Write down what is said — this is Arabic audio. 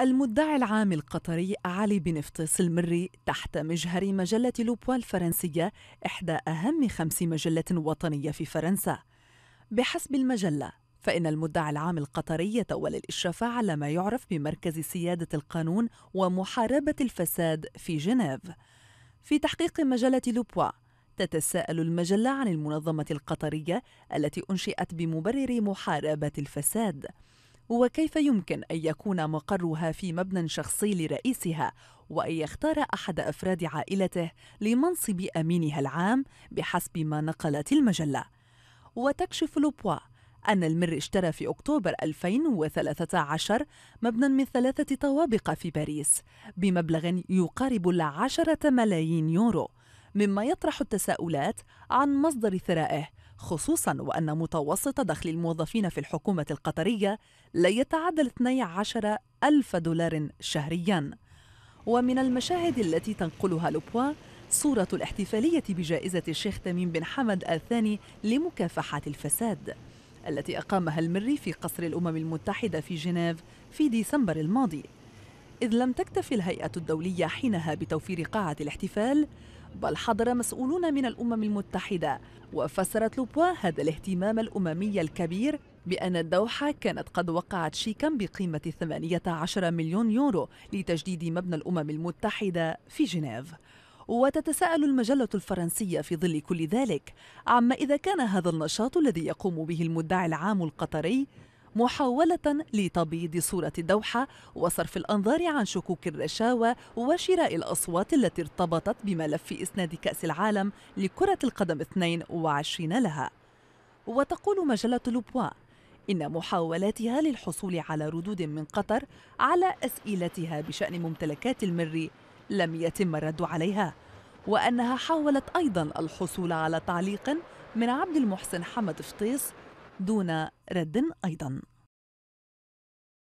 المدعي العام القطري علي بن فطيس المري تحت مجهر مجلة لوبوا الفرنسية إحدى أهم خمس مجلة وطنية في فرنسا بحسب المجلة فإن المدعي العام القطري يتولى الإشراف على ما يعرف بمركز سيادة القانون ومحاربة الفساد في جنيف في تحقيق مجلة لوبوا تتساءل المجلة عن المنظمة القطرية التي أنشئت بمبرر محاربة الفساد وكيف يمكن أن يكون مقرها في مبنى شخصي لرئيسها وأن يختار أحد أفراد عائلته لمنصب أمينها العام بحسب ما نقلت المجلة وتكشف لوبوا أن المر اشترى في أكتوبر 2013 مبنى من ثلاثة طوابق في باريس بمبلغ يقارب العشرة ملايين يورو مما يطرح التساؤلات عن مصدر ثرائه خصوصا وأن متوسط دخل الموظفين في الحكومة القطرية لا يتعدى 12 ألف دولار شهريا ومن المشاهد التي تنقلها لوبوا صورة الاحتفالية بجائزة الشيخ تميم بن حمد الثاني لمكافحة الفساد التي أقامها المري في قصر الأمم المتحدة في جنيف في ديسمبر الماضي إذ لم تكتف الهيئة الدولية حينها بتوفير قاعة الاحتفال بل حضر مسؤولون من الأمم المتحدة وفسرت لوبوا هذا الاهتمام الأممي الكبير بأن الدوحة كانت قد وقعت شيكا بقيمة 18 مليون يورو لتجديد مبنى الأمم المتحدة في جنيف وتتساءل المجلة الفرنسية في ظل كل ذلك عما إذا كان هذا النشاط الذي يقوم به المدعي العام القطري محاولة لتبييض صورة الدوحة وصرف الأنظار عن شكوك الرشاوى وشراء الأصوات التي ارتبطت بملف إسناد كأس العالم لكرة القدم 22 لها وتقول مجلة لوبوا إن محاولاتها للحصول على ردود من قطر على أسئلتها بشأن ممتلكات المري لم يتم الرد عليها وأنها حاولت أيضا الحصول على تعليق من عبد المحسن حمد فطيس دون رد أيضاً